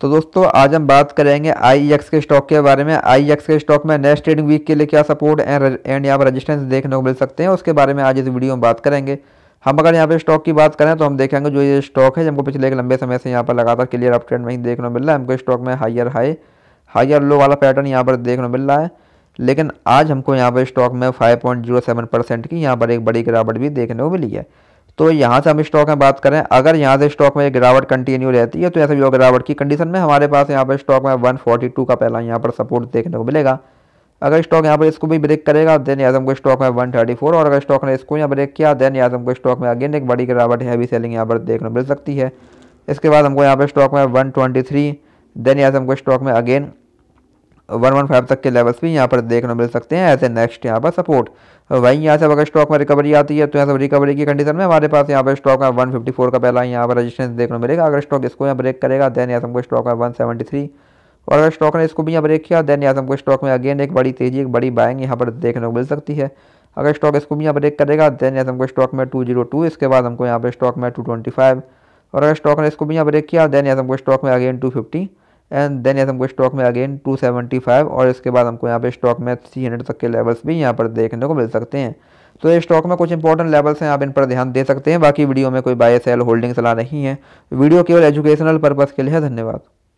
तो दोस्तों आज हम बात करेंगे आई एक्स के स्टॉक के बारे में आई एक्स के स्टॉक में नेक्स्ट ट्रेडिंग वीक के लिए क्या सपोर्ट एंड यहाँ पर रजिस्टेंस देखने को मिल सकते हैं उसके बारे में आज इस वीडियो में बात करेंगे हम अगर यहाँ पे स्टॉक की बात करें तो हम देखेंगे जो ये स्टॉक है हमको पिछले एक लंबे समय से यहाँ पर लगातार क्लियर अप ट्रेंड नहीं देखने को मिल रहा है हमको स्टॉक में हाइयर हाई हायर लो वाला पैटर्न यहाँ पर देखने को मिल रहा है लेकिन आज हमको यहाँ पर स्टॉक में फाइव परसेंट की यहाँ पर एक बड़ी गिरावट भी देखने को मिली है तो यहाँ से हम स्टॉक में बात करें अगर यहाँ से स्टॉक में गिरावट कंटिन्यू रहती है तो ऐसे भी गिरावट की कंडीशन में हमारे पास यहाँ पर स्टॉक में वन का पहला यहाँ पर सपोर्ट देखने को मिलेगा अगर स्टॉक यहाँ पर इसको भी ब्रेक करेगा देन यहाँ हमको स्टॉक में 134 और अगर स्टॉक ने इसको यहाँ ब्रेक किया देन यहाँ हमको स्टॉक में अगेन एक बड़ी गिरावट हैवी सेलिंग यहाँ पर देखने को मिल सकती है इसके बाद हमको यहाँ पर स्टॉक में वन देन याजम को स्टॉक में अगेन वन वन फाइव तक के लेवल्स भी यहाँ पर देखने मिल सकते हैं ऐसे नेक्स्ट यहाँ पर सपोर्ट वहीं यहाँ से अगर स्टॉक में रिकवरी आती है तो यहाँ से रिकवरी की कंडीशन में हमारे पास यहाँ पर स्टॉक में 154 का पहला यहाँ पर रजिस्टेंस देखने मिलेगा अगर स्टॉक इसको यहाँ ब्रेक करेगा देन यहाँ से है स्टॉक में थ्री और अगर स्टॉक ने इसको भी यहाँ ब्रेक किया देन यहाँ से स्टॉक में अगेन एक बड़ी तेजी एक बड़ी बाइंग यहाँ पर देखने को मिल सकती है अगर स्टॉक इसको भी यहाँ ब्रेक करेगा देन यहाँ से स्टॉक में टू इसके बाद हमको यहाँ पर स्टॉक में टू और अगर स्टॉक ने इसको भी यहाँ ब्रेक किया देन यहाँ से स्टॉक में again two fifty and then yes हमको स्टॉक में अगेन 275 और इसके बाद हमको यहाँ पे स्टॉक में 300 तक के लेवल्स भी यहाँ पर देखने को मिल सकते हैं तो ये स्टॉक में कुछ इंपॉर्टेंट लेवल्स हैं आप इन पर ध्यान दे सकते हैं बाकी वीडियो में कोई बाय सेल होल्डिंग सलाह नहीं है वीडियो केवल एजुकेशनल पर्पज़ के लिए है धन्यवाद